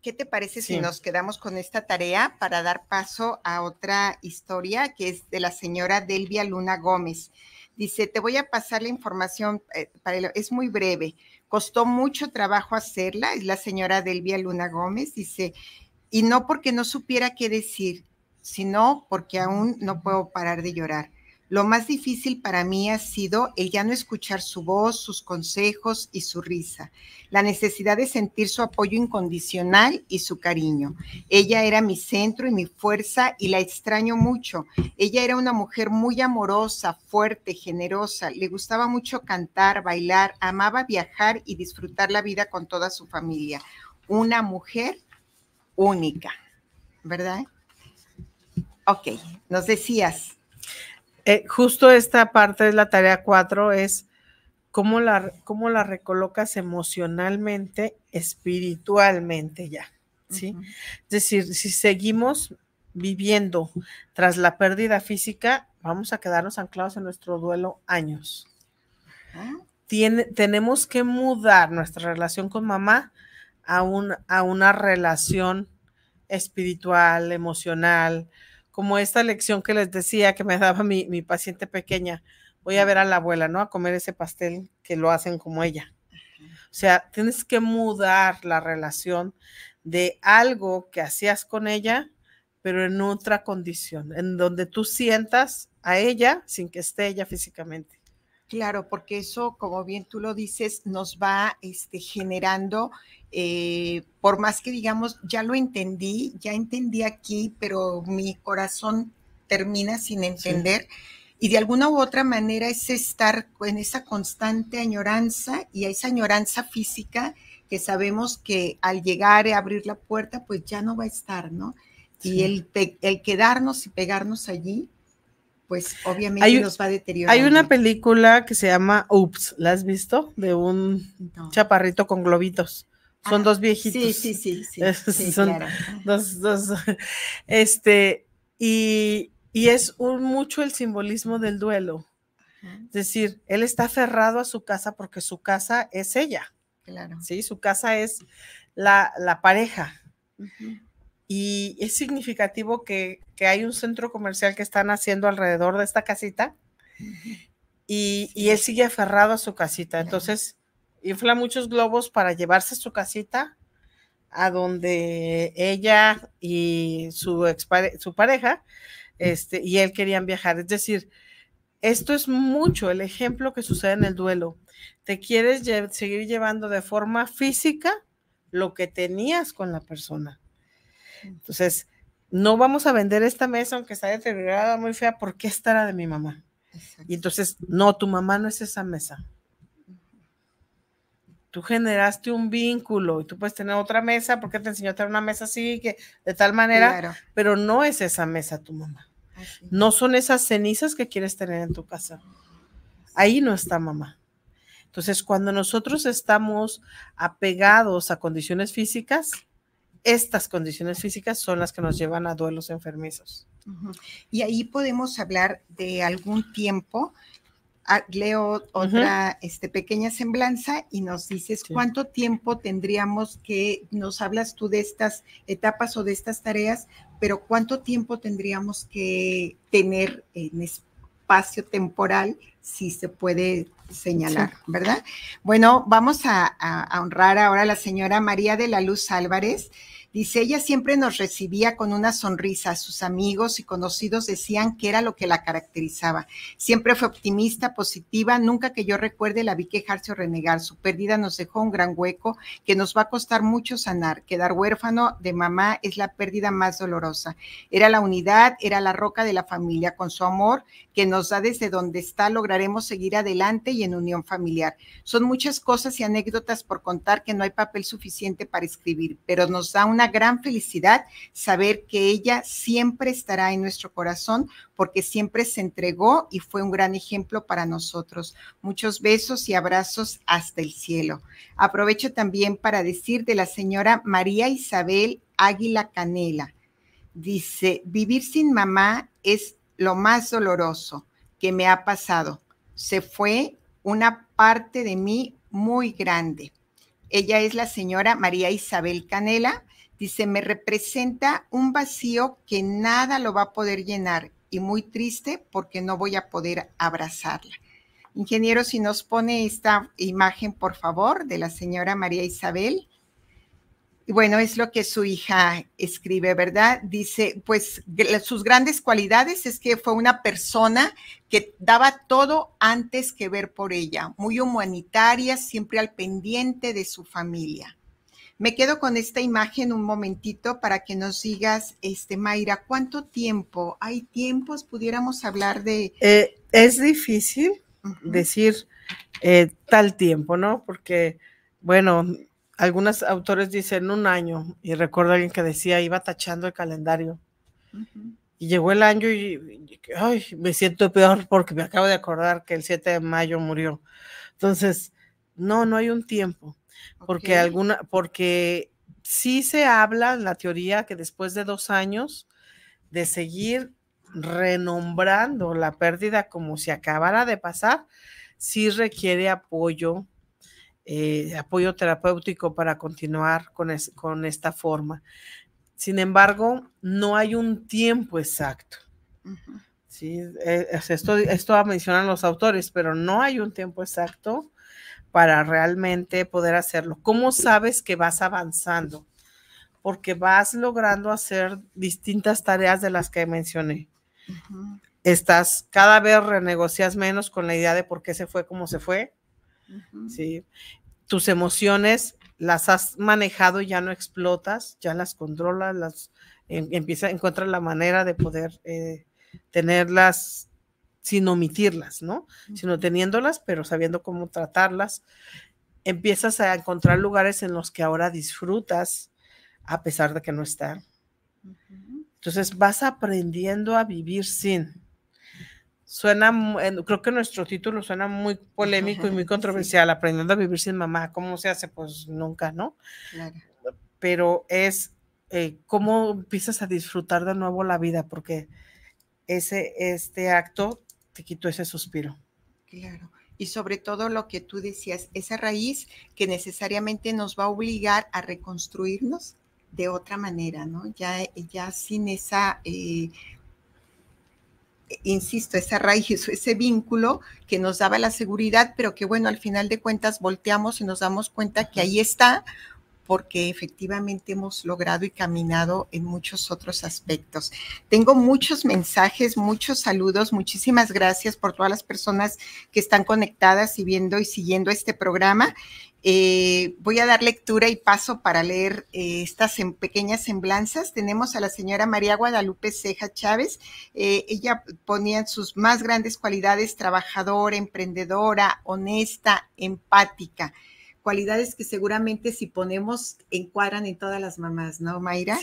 ¿Qué te parece si nos quedamos con esta tarea para dar paso a otra historia que es de la señora Delvia Luna Gómez? Dice, te voy a pasar la información, eh, para es muy breve, costó mucho trabajo hacerla, es la señora Delvia Luna Gómez, dice, y no porque no supiera qué decir, sino porque aún no puedo parar de llorar. Lo más difícil para mí ha sido el ya no escuchar su voz, sus consejos y su risa, la necesidad de sentir su apoyo incondicional y su cariño. Ella era mi centro y mi fuerza y la extraño mucho. Ella era una mujer muy amorosa, fuerte, generosa, le gustaba mucho cantar, bailar, amaba viajar y disfrutar la vida con toda su familia. Una mujer única, ¿verdad? Ok, nos decías. Eh, justo esta parte de la tarea cuatro es cómo la, la recolocas emocionalmente, espiritualmente ya, ¿sí? Es decir, si seguimos viviendo tras la pérdida física, vamos a quedarnos anclados en nuestro duelo años. tenemos que mudar nuestra relación con mamá a, a una relación espiritual, emocional, como esta lección que les decía que me daba mi, mi paciente pequeña, voy a ver a la abuela, ¿no? A comer ese pastel que lo hacen como ella. O sea, tienes que mudar la relación de algo que hacías con ella, pero en otra condición, en donde tú sientas a ella sin que esté ella físicamente. Claro, porque eso, como bien tú lo dices, nos va este, generando, eh, por más que digamos, ya lo entendí, ya entendí aquí, pero mi corazón termina sin entender. Y de alguna u otra manera es estar en esa constante añoranza y esa añoranza física que sabemos que al llegar a abrir la puerta, pues ya no va a estar, ¿no? Y el quedarnos y pegarnos allí, pues obviamente nos va a deteriorar. Hay una película que se llama Oops, ¿la has visto? De un chaparrito con globitos. Son ah, dos viejitos. Sí, sí, sí, sí. Son dos, dos. Este, y, es un, mucho el simbolismo del duelo. Es decir, él está aferrado a su casa porque su casa es ella. Claro. Sí, su casa es la, pareja. Y es significativo que que hay un centro comercial que están haciendo alrededor de esta casita y, él sigue aferrado a su casita. Entonces, infla muchos globos para llevarse su casita a donde ella y su, su pareja este, y él querían viajar. Es decir, esto es mucho el ejemplo que sucede en el duelo. Te quieres seguir llevando de forma física lo que tenías con la persona. Entonces, no vamos a vender esta mesa aunque está deteriorada, muy fea, porque esta era de mi mamá. Y entonces, no, tu mamá no es esa mesa. Tú generaste un vínculo y tú puedes tener otra mesa porque te enseñó a tener una mesa así, que de tal manera, pero no es esa mesa tu mamá. No son esas cenizas que quieres tener en tu casa. Ahí no está mamá. Entonces, cuando nosotros estamos apegados a condiciones físicas, estas condiciones físicas son las que nos llevan a duelos enfermizos. Y ahí podemos hablar de algún tiempo. Ah, leo otra este, pequeña semblanza y nos dices cuánto tiempo tendríamos que, nos hablas tú de estas etapas o de estas tareas, pero cuánto tiempo tendríamos que tener en espacio temporal si se puede señalar, ¿verdad? Bueno, vamos a, a honrar ahora a la señora María de la Luz Álvarez, Dice, ella siempre nos recibía con una sonrisa. Sus amigos y conocidos decían que era lo que la caracterizaba. Siempre fue optimista, positiva. Nunca que yo recuerde la vi quejarse o renegar. Su pérdida nos dejó un gran hueco que nos va a costar mucho sanar. Quedar huérfano de mamá es la pérdida más dolorosa. Era la unidad, era la roca de la familia. Con su amor que nos da desde donde está, lograremos seguir adelante y en unión familiar. Son muchas cosas y anécdotas por contar que no hay papel suficiente para escribir, pero nos da una gran felicidad saber que ella siempre estará en nuestro corazón porque siempre se entregó y fue un gran ejemplo para nosotros. Muchos besos y abrazos hasta el cielo. Aprovecho también para decir de la señora María Isabel Águila Canela. Dice, vivir sin mamá es lo más doloroso que me ha pasado. Se fue una parte de mí muy grande. Ella es la señora María Isabel Canela, Dice, me representa un vacío que nada lo va a poder llenar y muy triste porque no voy a poder abrazarla. Ingeniero, si nos pone esta imagen, por favor, de la señora María Isabel. Y bueno, es lo que su hija escribe, ¿verdad? Dice, pues sus grandes cualidades es que fue una persona que daba todo antes que ver por ella, muy humanitaria, siempre al pendiente de su familia. Me quedo con esta imagen un momentito para que nos digas, este, Mayra, ¿cuánto tiempo? ¿Hay tiempos? ¿Pudiéramos hablar de...? Eh, es difícil decir eh, tal tiempo, ¿no? Porque, bueno, algunos autores dicen un año, y recuerdo a alguien que decía, iba tachando el calendario. Y llegó el año y, me siento peor porque me acabo de acordar que el 7 de mayo murió. Entonces, no, no hay un tiempo porque alguna, porque sí se habla la teoría que después de dos años de seguir renombrando la pérdida como si acabara de pasar, sí requiere apoyo, eh, apoyo terapéutico para continuar con, con esta forma. Sin embargo, no hay un tiempo exacto. Eh, esto, esto mencionan los autores, pero no hay un tiempo exacto para realmente poder hacerlo. ¿Cómo sabes que vas avanzando? Porque vas logrando hacer distintas tareas de las que mencioné. Estás, cada vez renegocias menos con la idea de por qué se fue, como se fue. ¿sí? Tus emociones las has manejado, ya no explotas, ya las controlas, las, em, empieza, encontrar la manera de poder eh, tenerlas sin omitirlas, ¿no? Sino teniéndolas, pero sabiendo cómo tratarlas. Empiezas a encontrar lugares en los que ahora disfrutas a pesar de que no están. Entonces vas aprendiendo a vivir sin. Suena, creo que nuestro título suena muy polémico y muy controversial, aprendiendo a vivir sin mamá. ¿Cómo se hace? Pues nunca, ¿no? Claro. Pero es eh, cómo empiezas a disfrutar de nuevo la vida, porque ese, este acto se quitó ese suspiro. Claro. Y sobre todo lo que tú decías, esa raíz que necesariamente nos va a obligar a reconstruirnos de otra manera, ¿no? Ya, ya sin esa, eh, insisto, esa raíz o ese vínculo que nos daba la seguridad, pero que bueno, al final de cuentas volteamos y nos damos cuenta que ahí está porque efectivamente hemos logrado y caminado en muchos otros aspectos. Tengo muchos mensajes, muchos saludos, muchísimas gracias por todas las personas que están conectadas y viendo y siguiendo este programa. Eh, voy a dar lectura y paso para leer eh, estas pequeñas semblanzas. Tenemos a la señora María Guadalupe Ceja Chávez. Eh, ella ponía sus más grandes cualidades, trabajadora, emprendedora, honesta, empática cualidades que seguramente si ponemos encuadran en todas las mamás, ¿no, Mayra?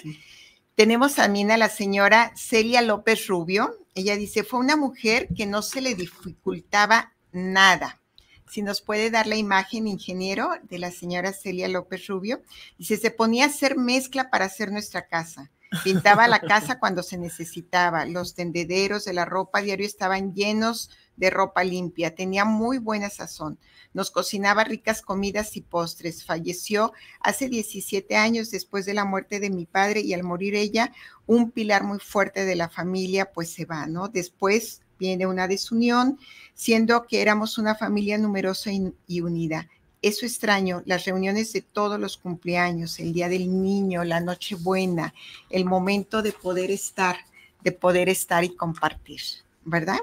Tenemos también a la señora Celia López Rubio. Ella dice, fue una mujer que no se le dificultaba nada. Si nos puede dar la imagen, ingeniero, de la señora Celia López Rubio. Dice, se ponía a hacer mezcla para hacer nuestra casa. Pintaba la casa cuando se necesitaba. Los tendederos de la ropa diario estaban llenos de ropa limpia. Tenía muy buena sazón. Nos cocinaba ricas comidas y postres. Falleció hace 17 años después de la muerte de mi padre y al morir ella, un pilar muy fuerte de la familia, pues se va, ¿no? Después viene una desunión, siendo que éramos una familia numerosa y unida eso extraño, las reuniones de todos los cumpleaños, el día del niño, la noche buena, el momento de poder estar, de poder estar y compartir, ¿verdad?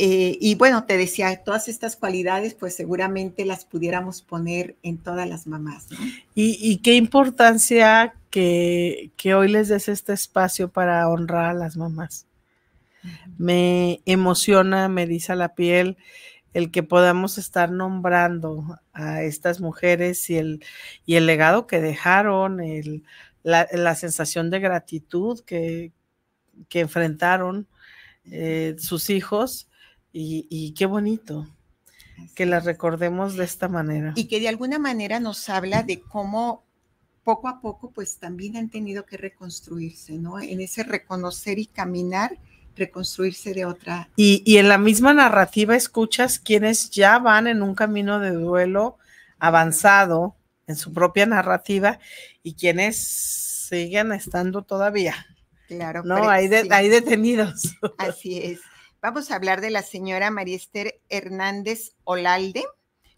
Eh, y bueno, te decía, todas estas cualidades, pues seguramente las pudiéramos poner en todas las mamás. Y, qué importancia que, hoy les des este espacio para honrar a las mamás. Me emociona, me dice la piel el que podamos estar nombrando a estas mujeres y el, legado que dejaron, la, sensación de gratitud que, enfrentaron eh, sus hijos y, qué bonito que la recordemos de esta manera. Y que de alguna manera nos habla de cómo poco a poco pues también han tenido que reconstruirse, ¿no? En ese reconocer y caminar, reconstruirse de otra. Y, y en la misma narrativa escuchas quienes ya van en un camino de duelo avanzado en su propia narrativa y quienes siguen estando todavía. Claro. No, hay, detenidos. Así es. Vamos a hablar de la señora María Esther Hernández Olalde.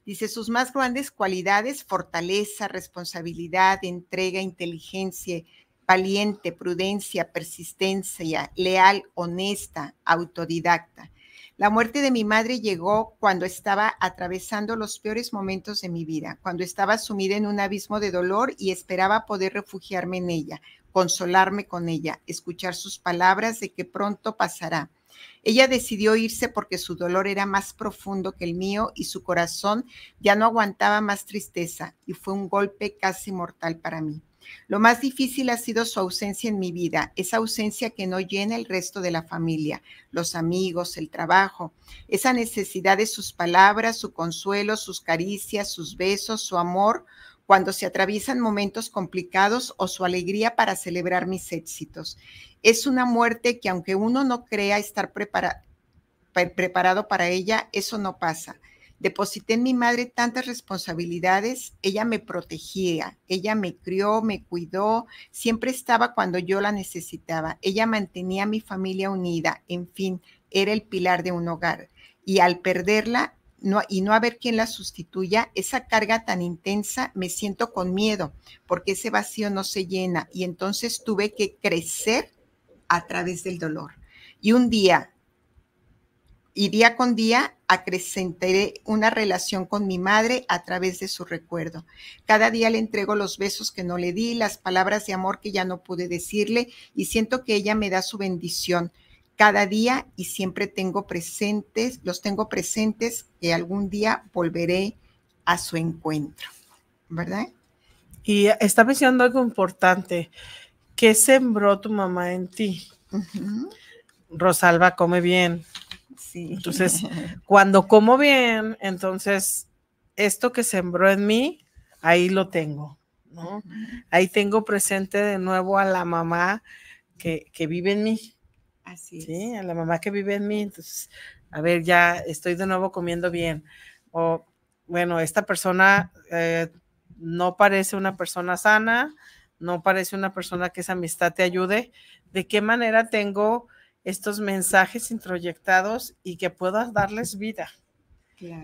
Dice, sus más grandes cualidades, fortaleza, responsabilidad, entrega, inteligencia, valiente, prudencia, persistencia, leal, honesta, autodidacta. La muerte de mi madre llegó cuando estaba atravesando los peores momentos de mi vida, cuando estaba sumida en un abismo de dolor y esperaba poder refugiarme en ella, consolarme con ella, escuchar sus palabras de que pronto pasará ella decidió irse porque su dolor era más profundo que el mío y su corazón ya no aguantaba más tristeza y fue un golpe casi mortal para mí. Lo más difícil ha sido su ausencia en mi vida, esa ausencia que no llena el resto de la familia, los amigos, el trabajo, esa necesidad de sus palabras, su consuelo, sus caricias, sus besos, su amor, cuando se atraviesan momentos complicados o su alegría para celebrar mis éxitos. Es una muerte que aunque uno no crea estar preparado para ella, eso no pasa. Deposité en mi madre tantas responsabilidades, ella me protegía, ella me crió, me cuidó, siempre estaba cuando yo la necesitaba, ella mantenía a mi familia unida, en fin, era el pilar de un hogar. Y al perderla, y no haber quien la sustituya, esa carga tan intensa me siento con miedo porque ese vacío no se llena y entonces tuve que crecer a través del dolor. Y un día, y día con día, acrecenté una relación con mi madre a través de su recuerdo. Cada día le entrego los besos que no le di, las palabras de amor que ya no pude decirle y siento que ella me da su bendición cada día y siempre tengo presentes, los tengo presentes que algún día volveré a su encuentro, ¿verdad? Y está mencionando algo importante, ¿qué sembró tu mamá en ti? Rosalba come bien. Sí. Entonces, cuando como bien, entonces esto que sembró en mí, ahí lo tengo, ¿no? Ahí tengo presente de nuevo a la mamá que, que vive en mí. Sí, a la mamá que vive en mí, entonces, a ver, ya estoy de nuevo comiendo bien. O, bueno, esta persona eh, no parece una persona sana, no parece una persona que esa amistad te ayude. ¿De qué manera tengo estos mensajes introyectados y que puedas darles vida?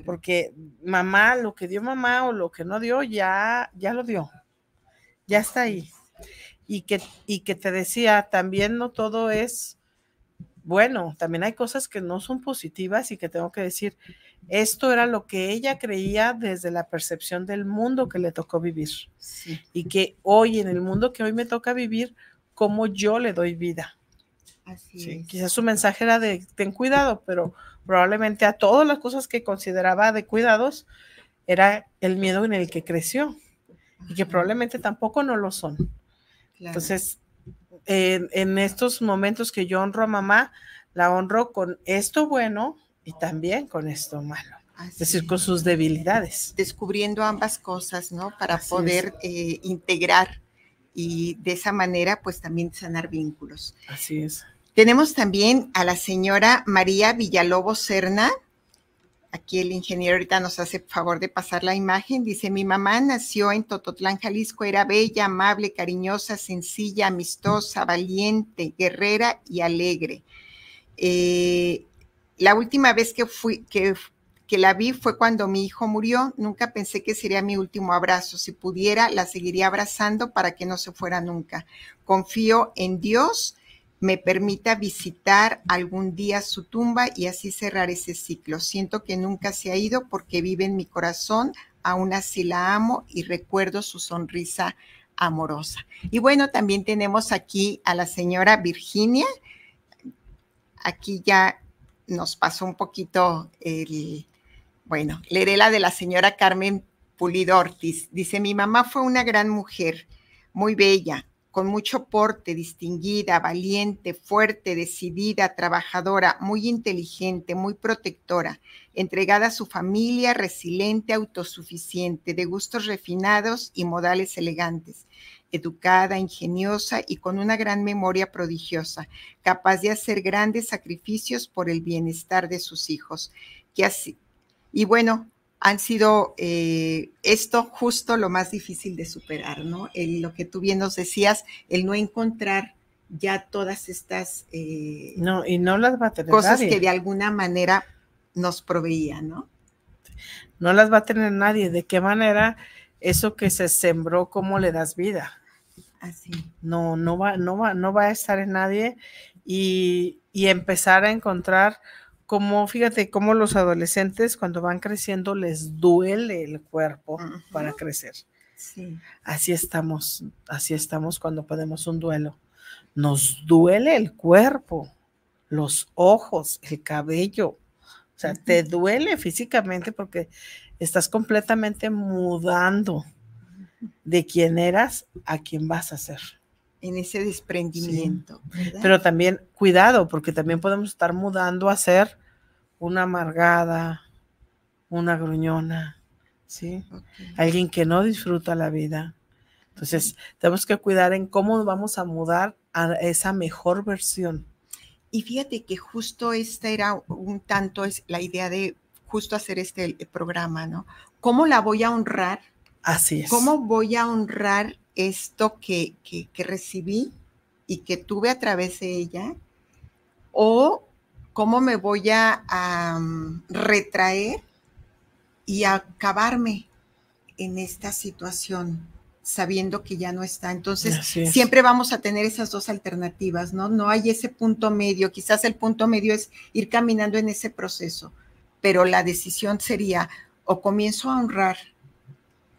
Porque mamá, lo que dio mamá o lo que no dio, ya, ya lo dio. Ya está ahí. Y que, y que te decía, también no todo es bueno, también hay cosas que no son positivas y que tengo que decir, esto era lo que ella creía desde la percepción del mundo que le tocó vivir. Y que hoy, en el mundo que hoy me toca vivir, como yo le doy vida. Así Quizás su mensaje era de ten cuidado, pero probablemente a todas las cosas que consideraba de cuidados era el miedo en el que creció y que probablemente tampoco no lo son. Entonces, en, estos momentos que yo honro a mamá, la honro con esto bueno y también con esto malo. es decir, con sus debilidades. Descubriendo ambas cosas, ¿no? Para poder eh, integrar y de esa manera, pues también sanar vínculos. Así es. Tenemos también a la señora María Villalobos Serna, aquí el ingeniero ahorita nos hace favor de pasar la imagen. Dice, mi mamá nació en Tototlán, Jalisco, era bella, amable, cariñosa, sencilla, amistosa, valiente, guerrera y alegre. Eh, la última vez que fui, que la vi fue cuando mi hijo murió. Nunca pensé que sería mi último abrazo. Si pudiera, la seguiría abrazando para que no se fuera nunca. Confío en Dios me permita visitar algún día su tumba y así cerrar ese ciclo. Siento que nunca se ha ido porque vive en mi corazón, aún así la amo y recuerdo su sonrisa amorosa. Y bueno, también tenemos aquí a la señora Virginia. Aquí ya nos pasó un poquito el, bueno, leeré la de la señora Carmen Pulido Ortiz. Dice, mi mamá fue una gran mujer, muy bella, con mucho porte, distinguida, valiente, fuerte, decidida, trabajadora, muy inteligente, muy protectora, entregada a su familia, resiliente, autosuficiente, de gustos refinados y modales elegantes educada, ingeniosa y con una gran memoria prodigiosa, capaz de hacer grandes sacrificios por el bienestar de sus hijos. Que así, y bueno, han sido eh, esto justo lo más difícil de superar, ¿no? El, lo que tú bien nos decías, el no encontrar ya todas estas eh, no, y no las va a tener cosas que de alguna manera nos proveía, ¿no? No las va a tener nadie. ¿De qué manera eso que se sembró, cómo le das vida? Así. No, no va, no va, no va a estar en nadie y, y empezar a encontrar como fíjate, cómo los adolescentes cuando van creciendo les duele el cuerpo para crecer. Sí. Así estamos, así estamos cuando podemos un duelo. Nos duele el cuerpo, los ojos, el cabello. O sea, te duele físicamente porque estás completamente mudando de quién eras a quién vas a ser en ese desprendimiento. Pero también cuidado, porque también podemos estar mudando a ser una amargada, una gruñona, ¿sí? Alguien que no disfruta la vida. Entonces, tenemos que cuidar en cómo vamos a mudar a esa mejor versión. Y fíjate que justo esta era un tanto es la idea de justo hacer este programa, ¿no? ¿Cómo la voy a honrar? Así es. ¿Cómo voy a honrar esto que, que, recibí y que tuve a través de ella? ¿O cómo me voy a, mm, retraer y acabarme en esta situación? sabiendo que ya no está. Entonces, siempre vamos a tener esas dos alternativas, ¿no? No hay ese punto medio. Quizás el punto medio es ir caminando en ese proceso, pero la decisión sería o comienzo a honrar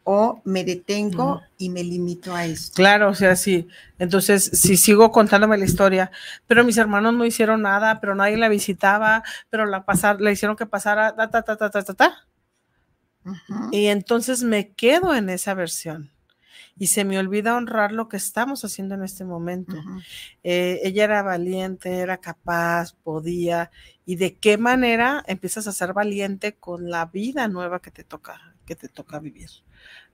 o me detengo y me limito a esto. Claro, o sea, sí. Entonces, si sigo contándome la historia, pero mis hermanos no hicieron nada, pero nadie la visitaba, pero la pasar, le hicieron que pasara, ta, ta, ta, ta, ta, ta, Y entonces me quedo en esa versión y se me olvida honrar lo que estamos haciendo en este momento. Eh, ella era valiente, era capaz, podía, y de qué manera empiezas a ser valiente con la vida nueva que te toca que te toca vivir.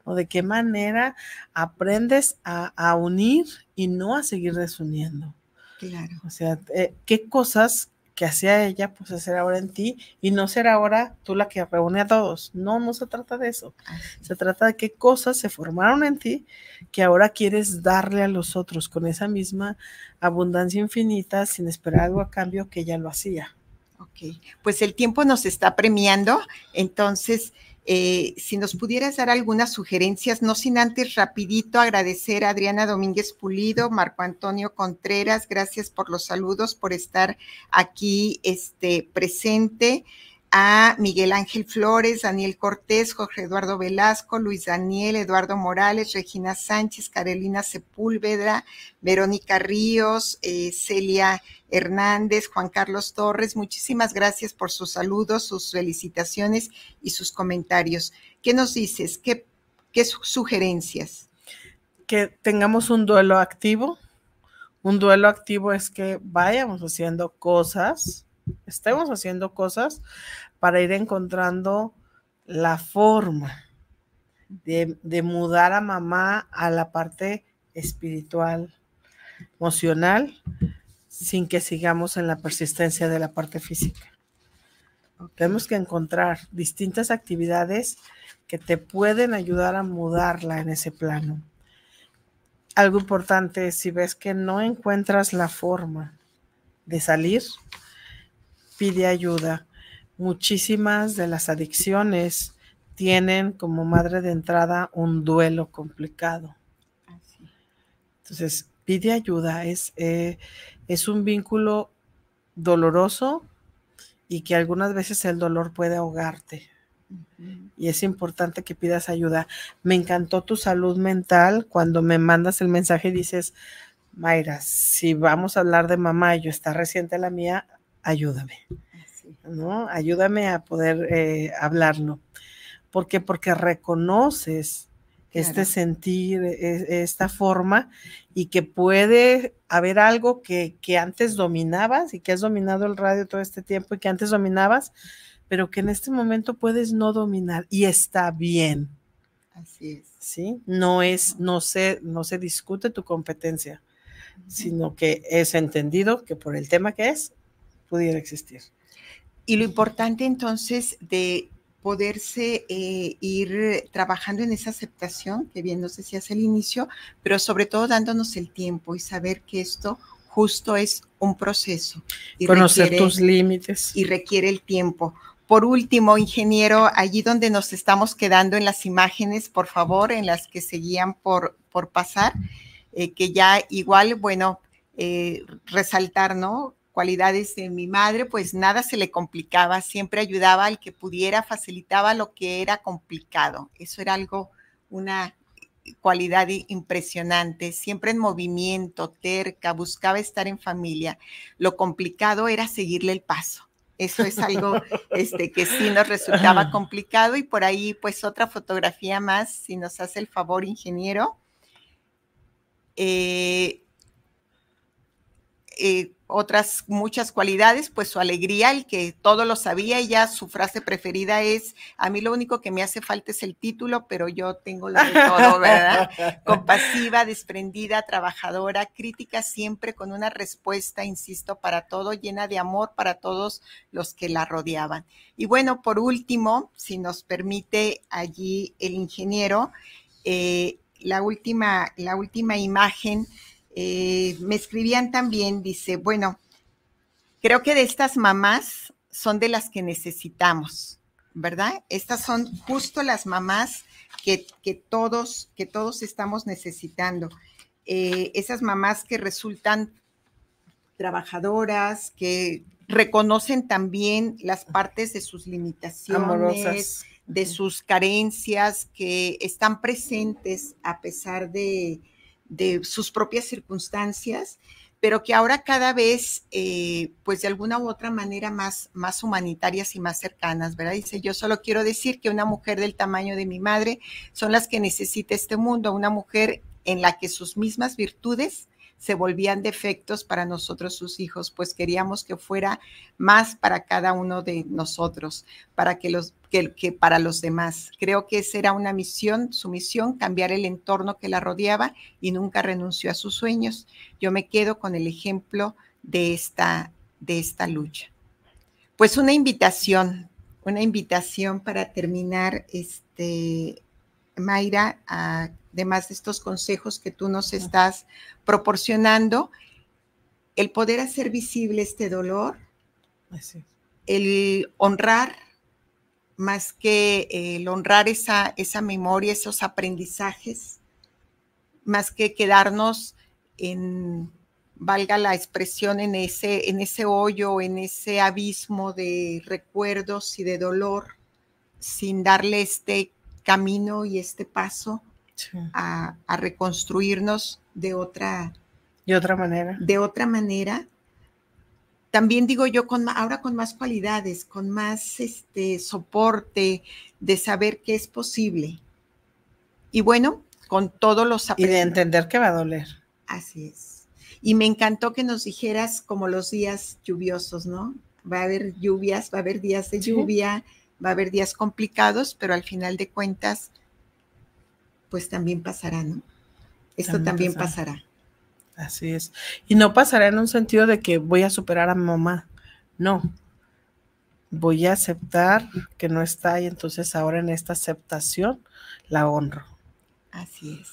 o De qué manera aprendes a, unir y no a seguir desuniendo. Claro. O sea, eh, qué cosas que hacía ella, pues hacer ahora en ti y no ser ahora tú la que reúne a todos. No, no se trata de eso. Se trata de qué cosas se formaron en ti que ahora quieres darle a los otros con esa misma abundancia infinita sin esperar algo a cambio que ella lo hacía. Ok, pues el tiempo nos está premiando, entonces eh, si nos pudieras dar algunas sugerencias, no sin antes rapidito agradecer a Adriana Domínguez Pulido, Marco Antonio Contreras, gracias por los saludos, por estar aquí este, presente a Miguel Ángel Flores, Daniel Cortés, Jorge Eduardo Velasco, Luis Daniel, Eduardo Morales, Regina Sánchez, Carolina Sepúlveda, Verónica Ríos, eh, Celia Hernández, Juan Carlos Torres. Muchísimas gracias por sus saludos, sus felicitaciones y sus comentarios. ¿Qué nos dices? qué sugerencias? Que tengamos un duelo activo. Un duelo activo es que vayamos haciendo cosas estemos haciendo cosas para ir encontrando la forma de, de mudar a mamá a la parte espiritual, emocional, sin que sigamos en la persistencia de la parte física. Tenemos que encontrar distintas actividades que te pueden ayudar a mudarla en ese plano. Algo importante, si ves que no encuentras la forma de salir, pide ayuda. Muchísimas de las adicciones tienen como madre de entrada un duelo complicado. Entonces, pide ayuda. Es, eh, es un vínculo doloroso y que algunas veces el dolor puede ahogarte. Y es importante que pidas ayuda. Me encantó tu salud mental cuando me mandas el mensaje y dices, Mayra, si vamos a hablar de mamá y yo está reciente la mía, ayúdame, ¿no? Ayúdame a poder eh, hablarlo. ¿Por qué? Porque reconoces este sentir, e-, e-, esta forma, y que puede haber algo que, antes dominabas y que has dominado el radio todo este tiempo y que antes dominabas, pero que en este momento puedes no dominar y está bien. Así es. ¿Sí? No es, no se, no se discute tu competencia, sino que es entendido que por el tema que es, pudiera existir. Y lo importante entonces de poderse eh, ir trabajando en esa aceptación, que bien nos decías al inicio, pero sobre todo dándonos el tiempo y saber que esto justo es un proceso. Y Conocer tus límites. Y requiere el tiempo. Por último, ingeniero, allí donde nos estamos quedando en las imágenes, por favor, en las que seguían por, por pasar, eh, que ya igual, bueno, eh, resaltar, ¿no? cualidades de mi madre, pues nada se le complicaba, siempre ayudaba al que pudiera, facilitaba lo que era complicado. Eso era algo, una cualidad impresionante, siempre en movimiento, terca, buscaba estar en familia. Lo complicado era seguirle el paso. Eso es algo este, que sí nos resultaba ah. complicado y por ahí pues otra fotografía más, si nos hace el favor, ingeniero. eh, eh otras muchas cualidades, pues su alegría, el que todo lo sabía, ya su frase preferida es, a mí lo único que me hace falta es el título, pero yo tengo lo de todo, ¿verdad? Compasiva, desprendida, trabajadora, crítica siempre con una respuesta, insisto, para todo, llena de amor para todos los que la rodeaban. Y bueno, por último, si nos permite allí el ingeniero, eh, la, última, la última imagen eh, me escribían también, dice, bueno, creo que de estas mamás son de las que necesitamos, ¿verdad? Estas son justo las mamás que, todos, que todos estamos necesitando. Eh, esas mamás que resultan trabajadoras, que reconocen también las partes de sus limitaciones, de sus carencias, que están presentes a pesar de, de sus propias circunstancias, pero que ahora cada vez, eh, pues de alguna u otra manera, más, más humanitarias y más cercanas, ¿verdad? Dice, yo solo quiero decir que una mujer del tamaño de mi madre son las que necesita este mundo, una mujer en la que sus mismas virtudes se volvían defectos para nosotros sus hijos, pues queríamos que fuera más para cada uno de nosotros, para que los que, para los demás. Creo que esa era una misión, su misión, cambiar el entorno que la rodeaba y nunca renunció a sus sueños. Yo me quedo con el ejemplo de esta, de esta lucha. Pues una invitación, una invitación para terminar, este, Mayra, a de más de estos consejos que tú nos estás proporcionando, el poder hacer visible este dolor, el honrar, más que el honrar esa, esa memoria, esos aprendizajes, más que quedarnos en, valga la expresión, en ese, en ese hoyo, en ese abismo de recuerdos y de dolor, sin darle este camino y este paso a, reconstruirnos de otra, de otra manera. De otra manera. También digo yo, con, ahora con más cualidades, con más este, soporte de saber qué es posible. Y bueno, con todos los Y de entender que va a doler. Así es. Y me encantó que nos dijeras como los días lluviosos, ¿no? Va a haber lluvias, va a haber días de lluvia, va a haber días complicados, pero al final de cuentas pues también pasará, ¿no? Esto también, pasará. Así es. Y no pasará en un sentido de que voy a superar a mi mamá. No. Voy a aceptar que no está y entonces ahora en esta aceptación la honro. Así es.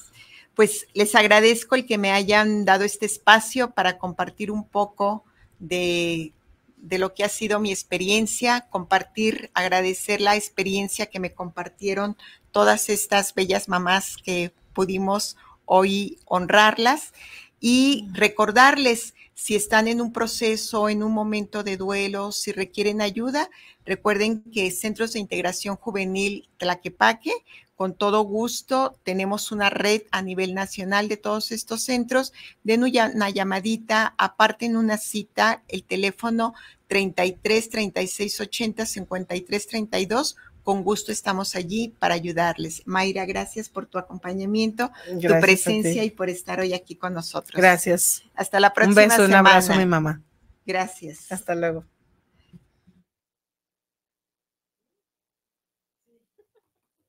Pues les agradezco el que me hayan dado este espacio para compartir un poco de, de lo que ha sido mi experiencia, compartir, agradecer la experiencia que me compartieron todas estas bellas mamás que pudimos hoy honrarlas y recordarles si están en un proceso, en un momento de duelo, si requieren ayuda, recuerden que Centros de Integración Juvenil Tlaquepaque, con todo gusto, tenemos una red a nivel nacional de todos estos centros. Den una llamadita, aparten una cita, el teléfono 33 36 80 53 32 con gusto estamos allí para ayudarles. Mayra, gracias por tu acompañamiento, tu presencia y por estar hoy aquí con nosotros. Gracias. Hasta la próxima. Un beso, un abrazo, mi mamá. Gracias. Hasta luego.